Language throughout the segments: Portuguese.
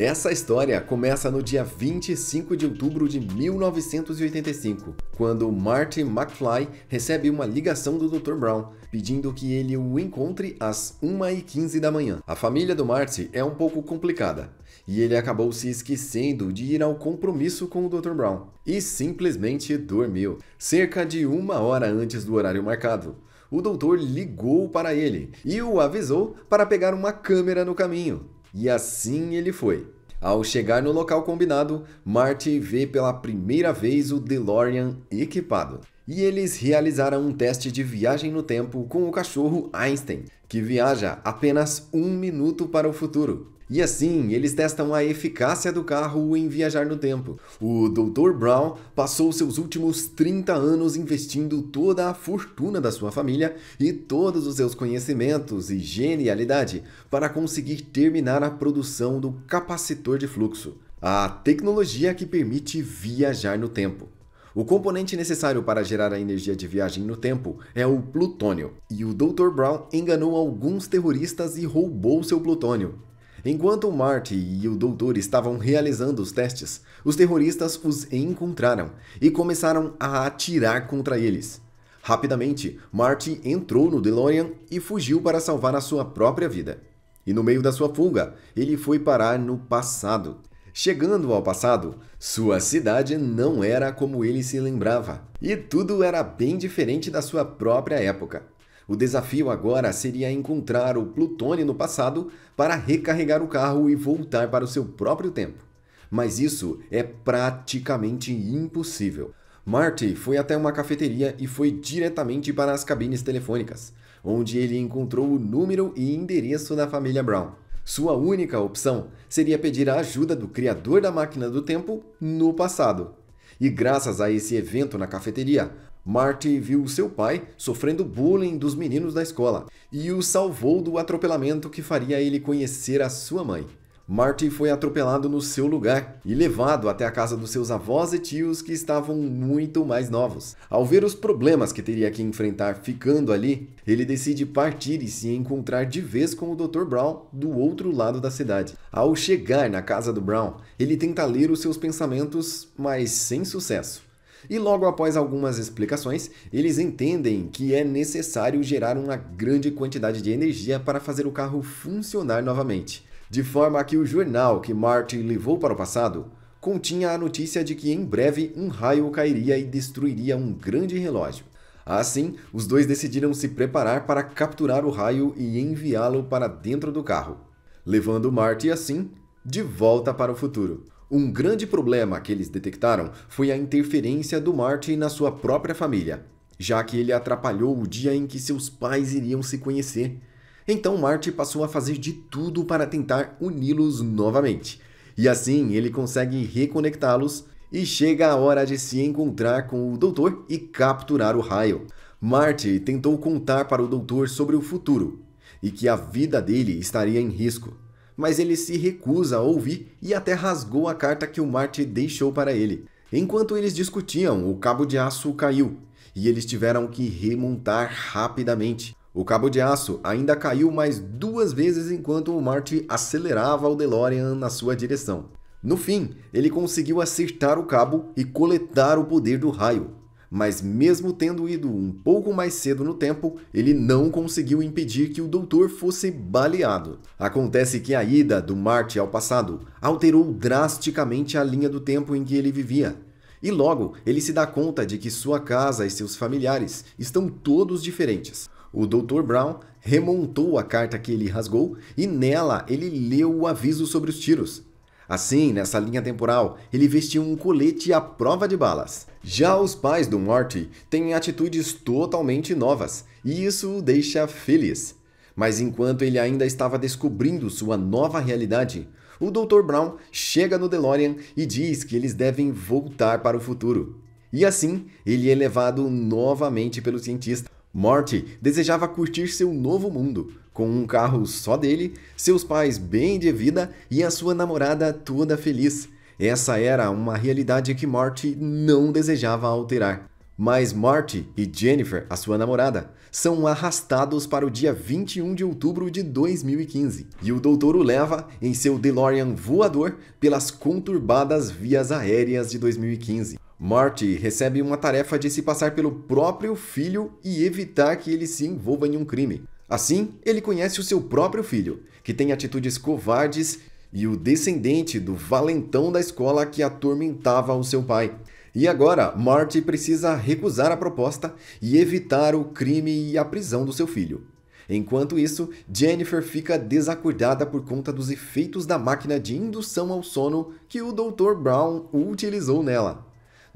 Essa história começa no dia 25 de outubro de 1985, quando Marty McFly recebe uma ligação do Dr. Brown pedindo que ele o encontre às 1h15 da manhã. A família do Marty é um pouco complicada e ele acabou se esquecendo de ir ao compromisso com o Dr. Brown e simplesmente dormiu. Cerca de uma hora antes do horário marcado, o doutor ligou para ele e o avisou para pegar uma câmera no caminho. E assim ele foi. Ao chegar no local combinado, Marty vê pela primeira vez o DeLorean equipado. E eles realizaram um teste de viagem no tempo com o cachorro Einstein, que viaja apenas um minuto para o futuro. E assim, eles testam a eficácia do carro em viajar no tempo. O Dr. Brown passou seus últimos 30 anos investindo toda a fortuna da sua família e todos os seus conhecimentos e genialidade para conseguir terminar a produção do capacitor de fluxo, a tecnologia que permite viajar no tempo. O componente necessário para gerar a energia de viagem no tempo é o plutônio, e o Dr. Brown enganou alguns terroristas e roubou seu plutônio. Enquanto Marty e o doutor estavam realizando os testes, os terroristas os encontraram e começaram a atirar contra eles. Rapidamente, Marty entrou no DeLorean e fugiu para salvar a sua própria vida. E no meio da sua fuga, ele foi parar no passado. Chegando ao passado, sua cidade não era como ele se lembrava, e tudo era bem diferente da sua própria época. O desafio agora seria encontrar o Plutone no passado para recarregar o carro e voltar para o seu próprio tempo. Mas isso é praticamente impossível. Marty foi até uma cafeteria e foi diretamente para as cabines telefônicas, onde ele encontrou o número e endereço da família Brown. Sua única opção seria pedir a ajuda do criador da máquina do tempo no passado. E graças a esse evento na cafeteria, Marty viu seu pai sofrendo bullying dos meninos da escola e o salvou do atropelamento que faria ele conhecer a sua mãe. Marty foi atropelado no seu lugar e levado até a casa dos seus avós e tios que estavam muito mais novos. Ao ver os problemas que teria que enfrentar ficando ali, ele decide partir e se encontrar de vez com o Dr. Brown do outro lado da cidade. Ao chegar na casa do Brown, ele tenta ler os seus pensamentos, mas sem sucesso. E logo após algumas explicações, eles entendem que é necessário gerar uma grande quantidade de energia para fazer o carro funcionar novamente. De forma que o jornal que Marty levou para o passado continha a notícia de que em breve um raio cairia e destruiria um grande relógio. Assim, os dois decidiram se preparar para capturar o raio e enviá-lo para dentro do carro, levando Marty assim de volta para o futuro. Um grande problema que eles detectaram foi a interferência do Marty na sua própria família, já que ele atrapalhou o dia em que seus pais iriam se conhecer. Então Marty passou a fazer de tudo para tentar uni-los novamente. E assim ele consegue reconectá-los e chega a hora de se encontrar com o doutor e capturar o raio. Marty tentou contar para o doutor sobre o futuro e que a vida dele estaria em risco mas ele se recusa a ouvir e até rasgou a carta que o Marte deixou para ele. Enquanto eles discutiam, o cabo de aço caiu e eles tiveram que remontar rapidamente. O cabo de aço ainda caiu mais duas vezes enquanto o Marty acelerava o DeLorean na sua direção. No fim, ele conseguiu acertar o cabo e coletar o poder do raio mas mesmo tendo ido um pouco mais cedo no tempo, ele não conseguiu impedir que o doutor fosse baleado. Acontece que a ida do Marte ao passado alterou drasticamente a linha do tempo em que ele vivia. E logo ele se dá conta de que sua casa e seus familiares estão todos diferentes. O Dr. Brown remontou a carta que ele rasgou e nela ele leu o aviso sobre os tiros, Assim, nessa linha temporal, ele vestiu um colete à prova de balas. Já os pais do Morty têm atitudes totalmente novas, e isso o deixa feliz. Mas enquanto ele ainda estava descobrindo sua nova realidade, o Dr. Brown chega no DeLorean e diz que eles devem voltar para o futuro. E assim, ele é levado novamente pelo cientista. Morty desejava curtir seu novo mundo, com um carro só dele, seus pais bem de vida e a sua namorada toda feliz. Essa era uma realidade que Marty não desejava alterar. Mas Marty e Jennifer, a sua namorada, são arrastados para o dia 21 de outubro de 2015 e o doutor o leva em seu DeLorean voador pelas conturbadas vias aéreas de 2015. Marty recebe uma tarefa de se passar pelo próprio filho e evitar que ele se envolva em um crime. Assim, ele conhece o seu próprio filho, que tem atitudes covardes, e o descendente do valentão da escola que atormentava o seu pai. E agora, Marty precisa recusar a proposta e evitar o crime e a prisão do seu filho. Enquanto isso, Jennifer fica desacordada por conta dos efeitos da máquina de indução ao sono que o Dr. Brown utilizou nela.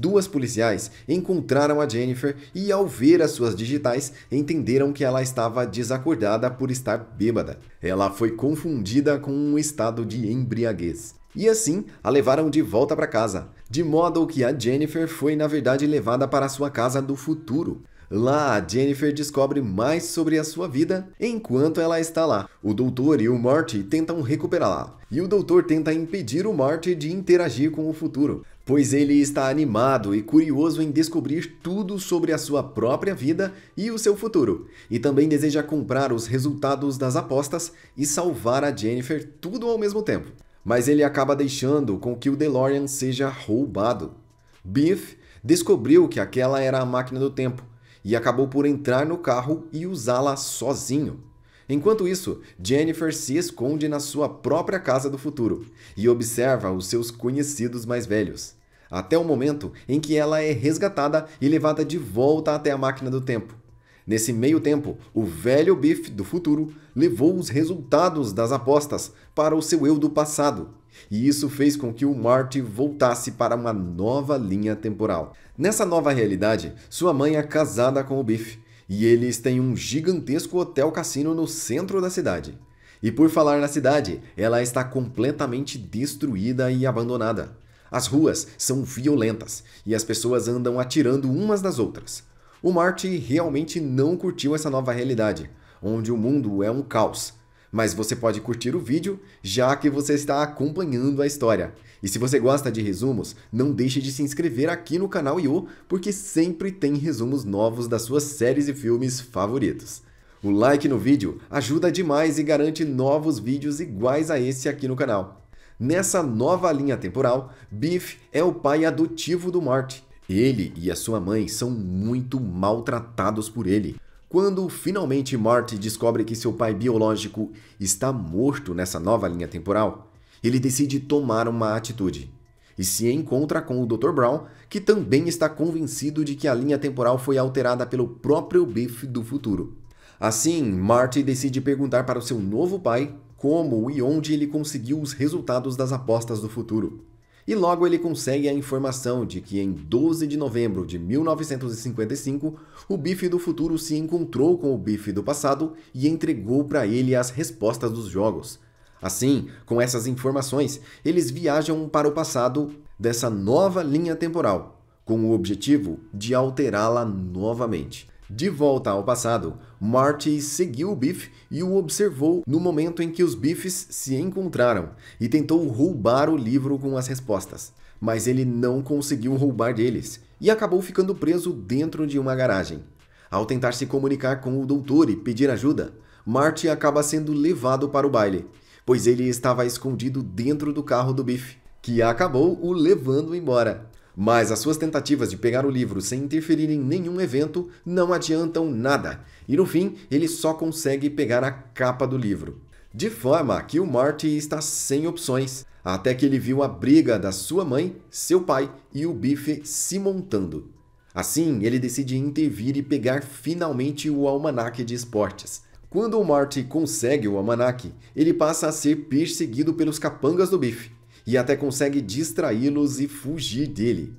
Duas policiais encontraram a Jennifer e, ao ver as suas digitais, entenderam que ela estava desacordada por estar bêbada. Ela foi confundida com um estado de embriaguez. E assim a levaram de volta para casa, de modo que a Jennifer foi na verdade levada para sua casa do futuro. Lá, a Jennifer descobre mais sobre a sua vida enquanto ela está lá. O doutor e o Marty tentam recuperá-la, e o doutor tenta impedir o Marty de interagir com o futuro pois ele está animado e curioso em descobrir tudo sobre a sua própria vida e o seu futuro, e também deseja comprar os resultados das apostas e salvar a Jennifer tudo ao mesmo tempo. Mas ele acaba deixando com que o DeLorean seja roubado. Biff descobriu que aquela era a máquina do tempo e acabou por entrar no carro e usá-la sozinho. Enquanto isso, Jennifer se esconde na sua própria casa do futuro e observa os seus conhecidos mais velhos até o momento em que ela é resgatada e levada de volta até a máquina do tempo. Nesse meio tempo, o velho Biff do futuro levou os resultados das apostas para o seu eu do passado, e isso fez com que o Marty voltasse para uma nova linha temporal. Nessa nova realidade, sua mãe é casada com o Biff, e eles têm um gigantesco hotel-cassino no centro da cidade. E por falar na cidade, ela está completamente destruída e abandonada. As ruas são violentas e as pessoas andam atirando umas nas outras. O Marty realmente não curtiu essa nova realidade, onde o mundo é um caos. Mas você pode curtir o vídeo, já que você está acompanhando a história. E se você gosta de resumos, não deixe de se inscrever aqui no canal IO, porque sempre tem resumos novos das suas séries e filmes favoritos. O like no vídeo ajuda demais e garante novos vídeos iguais a esse aqui no canal. Nessa nova linha temporal, Biff é o pai adotivo do Marty. Ele e a sua mãe são muito maltratados por ele. Quando finalmente Marty descobre que seu pai biológico está morto nessa nova linha temporal, ele decide tomar uma atitude e se encontra com o Dr. Brown, que também está convencido de que a linha temporal foi alterada pelo próprio Biff do futuro. Assim, Marty decide perguntar para o seu novo pai como e onde ele conseguiu os resultados das apostas do futuro. E logo ele consegue a informação de que em 12 de novembro de 1955, o bife do futuro se encontrou com o bife do passado e entregou para ele as respostas dos jogos. Assim, com essas informações, eles viajam para o passado dessa nova linha temporal, com o objetivo de alterá-la novamente. De volta ao passado, Marty seguiu Biff e o observou no momento em que os Biffs se encontraram e tentou roubar o livro com as respostas, mas ele não conseguiu roubar deles e acabou ficando preso dentro de uma garagem. Ao tentar se comunicar com o doutor e pedir ajuda, Marty acaba sendo levado para o baile, pois ele estava escondido dentro do carro do Biff, que acabou o levando embora. Mas as suas tentativas de pegar o livro sem interferir em nenhum evento não adiantam nada, e no fim ele só consegue pegar a capa do livro. De forma que o Marty está sem opções, até que ele viu a briga da sua mãe, seu pai e o bife se montando. Assim, ele decide intervir e pegar finalmente o almanaque de esportes. Quando o Marty consegue o almanaque, ele passa a ser perseguido pelos capangas do bife e até consegue distraí-los e fugir dele.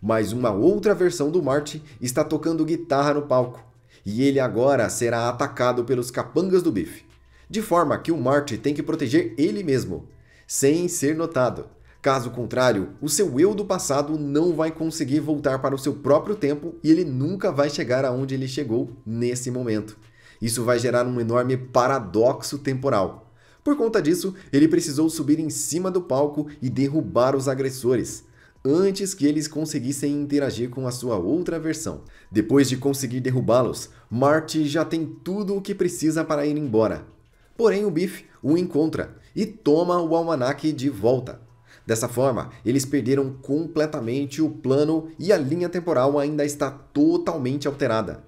Mas uma outra versão do Marty está tocando guitarra no palco, e ele agora será atacado pelos capangas do Biff, de forma que o Marty tem que proteger ele mesmo, sem ser notado. Caso contrário, o seu eu do passado não vai conseguir voltar para o seu próprio tempo e ele nunca vai chegar aonde ele chegou nesse momento. Isso vai gerar um enorme paradoxo temporal. Por conta disso, ele precisou subir em cima do palco e derrubar os agressores, antes que eles conseguissem interagir com a sua outra versão. Depois de conseguir derrubá-los, Marty já tem tudo o que precisa para ir embora. Porém, o Biff o encontra e toma o almanaque de volta. Dessa forma, eles perderam completamente o plano e a linha temporal ainda está totalmente alterada.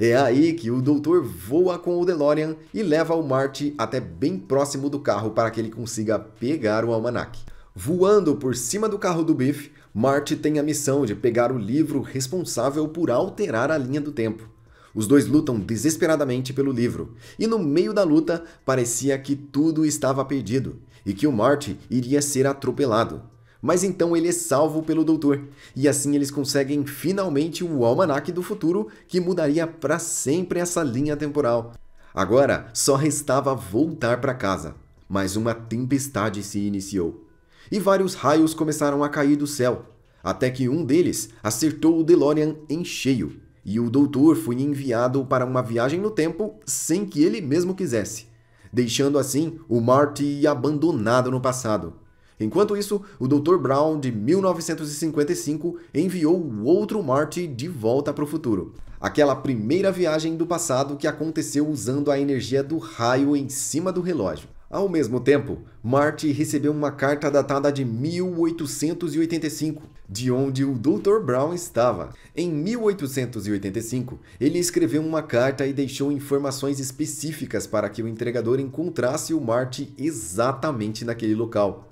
É aí que o doutor voa com o DeLorean e leva o Marty até bem próximo do carro para que ele consiga pegar o almanac. Voando por cima do carro do Biff, Marty tem a missão de pegar o livro responsável por alterar a linha do tempo. Os dois lutam desesperadamente pelo livro, e no meio da luta parecia que tudo estava perdido e que o Marty iria ser atropelado mas então ele é salvo pelo doutor, e assim eles conseguem finalmente o almanaque do futuro que mudaria para sempre essa linha temporal. Agora só restava voltar para casa, mas uma tempestade se iniciou, e vários raios começaram a cair do céu, até que um deles acertou o DeLorean em cheio, e o doutor foi enviado para uma viagem no tempo sem que ele mesmo quisesse, deixando assim o Marty abandonado no passado. Enquanto isso, o Dr. Brown, de 1955, enviou o outro Marte de volta para o futuro. Aquela primeira viagem do passado que aconteceu usando a energia do raio em cima do relógio. Ao mesmo tempo, Marte recebeu uma carta datada de 1885, de onde o Dr. Brown estava. Em 1885, ele escreveu uma carta e deixou informações específicas para que o entregador encontrasse o Marte exatamente naquele local.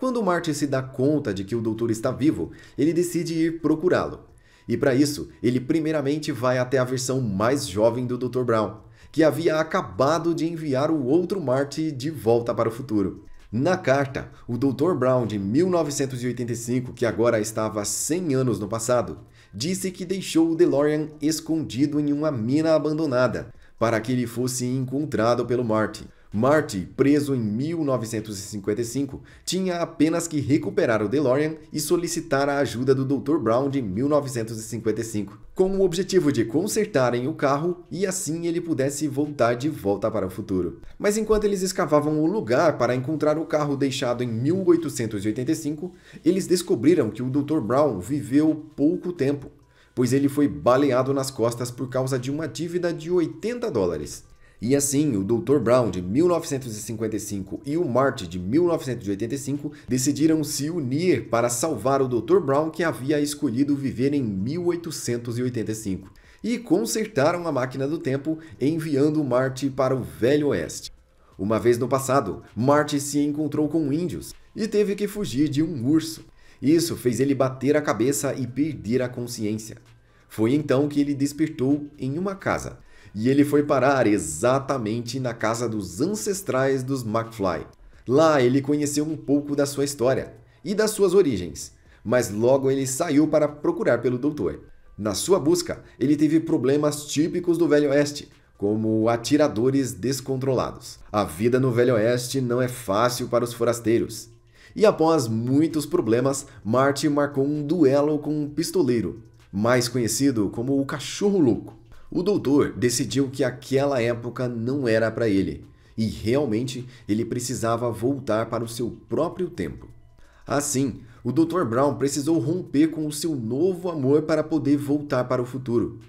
Quando Marty se dá conta de que o doutor está vivo, ele decide ir procurá-lo. E para isso, ele primeiramente vai até a versão mais jovem do Dr. Brown, que havia acabado de enviar o outro Marty de volta para o futuro. Na carta, o Dr. Brown de 1985, que agora estava 100 anos no passado, disse que deixou o DeLorean escondido em uma mina abandonada para que ele fosse encontrado pelo Marty. Marty, preso em 1955, tinha apenas que recuperar o DeLorean e solicitar a ajuda do Dr. Brown de 1955, com o objetivo de consertarem o carro e assim ele pudesse voltar de volta para o futuro. Mas enquanto eles escavavam o lugar para encontrar o carro deixado em 1885, eles descobriram que o Dr. Brown viveu pouco tempo, pois ele foi baleado nas costas por causa de uma dívida de 80 dólares. E assim, o Dr. Brown de 1955 e o Marte de 1985 decidiram se unir para salvar o Dr. Brown que havia escolhido viver em 1885 e consertaram a máquina do tempo enviando Marte para o Velho Oeste. Uma vez no passado, Marte se encontrou com índios e teve que fugir de um urso. Isso fez ele bater a cabeça e perder a consciência. Foi então que ele despertou em uma casa, e ele foi parar exatamente na casa dos ancestrais dos McFly. Lá ele conheceu um pouco da sua história e das suas origens, mas logo ele saiu para procurar pelo doutor. Na sua busca, ele teve problemas típicos do Velho Oeste, como atiradores descontrolados. A vida no Velho Oeste não é fácil para os forasteiros. E após muitos problemas, Marty marcou um duelo com um pistoleiro, mais conhecido como o Cachorro Louco. O doutor decidiu que aquela época não era para ele e realmente ele precisava voltar para o seu próprio tempo. Assim, o Dr. Brown precisou romper com o seu novo amor para poder voltar para o futuro.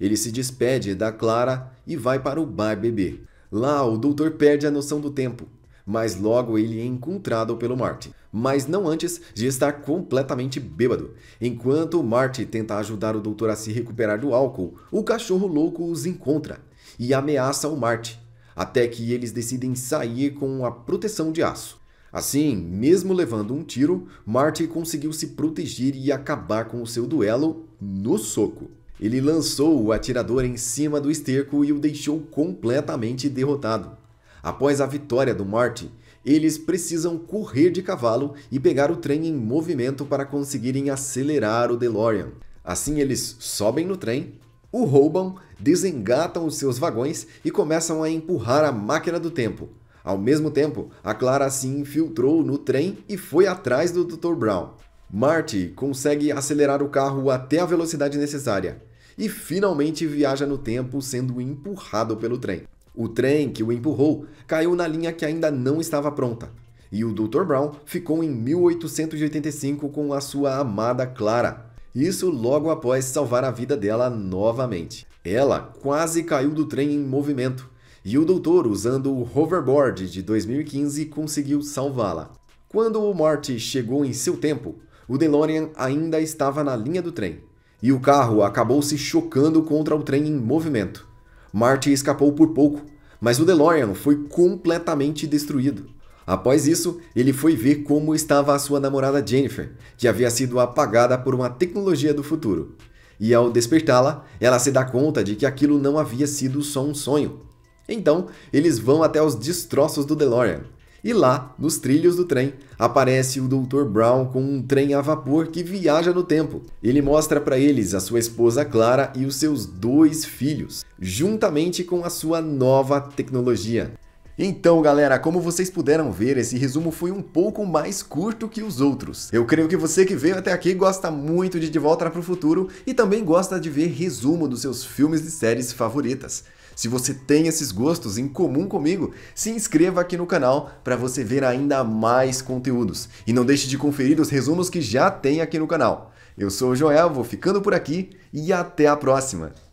Ele se despede da Clara e vai para o bar beber. Lá, o doutor perde a noção do tempo, mas logo ele é encontrado pelo Martin mas não antes de estar completamente bêbado. Enquanto Marty tenta ajudar o doutor a se recuperar do álcool, o cachorro louco os encontra e ameaça o Marty, até que eles decidem sair com a proteção de aço. Assim, mesmo levando um tiro, Marty conseguiu se proteger e acabar com o seu duelo no soco. Ele lançou o atirador em cima do esterco e o deixou completamente derrotado. Após a vitória do Marty, eles precisam correr de cavalo e pegar o trem em movimento para conseguirem acelerar o DeLorean. Assim, eles sobem no trem, o roubam, desengatam os seus vagões e começam a empurrar a máquina do tempo. Ao mesmo tempo, a Clara se infiltrou no trem e foi atrás do Dr. Brown. Marty consegue acelerar o carro até a velocidade necessária e finalmente viaja no tempo sendo empurrado pelo trem. O trem que o empurrou caiu na linha que ainda não estava pronta, e o Dr. Brown ficou em 1885 com a sua amada Clara. Isso logo após salvar a vida dela novamente. Ela quase caiu do trem em movimento, e o doutor, usando o hoverboard de 2015, conseguiu salvá-la. Quando o Marty chegou em seu tempo, o DeLorean ainda estava na linha do trem, e o carro acabou se chocando contra o trem em movimento. Marty escapou por pouco, mas o DeLorean foi completamente destruído. Após isso, ele foi ver como estava a sua namorada Jennifer, que havia sido apagada por uma tecnologia do futuro. E ao despertá-la, ela se dá conta de que aquilo não havia sido só um sonho. Então, eles vão até os destroços do DeLorean e lá, nos trilhos do trem, aparece o Dr. Brown com um trem a vapor que viaja no tempo. Ele mostra para eles a sua esposa Clara e os seus dois filhos, juntamente com a sua nova tecnologia. Então, galera, como vocês puderam ver, esse resumo foi um pouco mais curto que os outros. Eu creio que você que veio até aqui gosta muito de De Volta para o Futuro e também gosta de ver resumo dos seus filmes e séries favoritas. Se você tem esses gostos em comum comigo, se inscreva aqui no canal para você ver ainda mais conteúdos. E não deixe de conferir os resumos que já tem aqui no canal. Eu sou o Joel, vou ficando por aqui e até a próxima!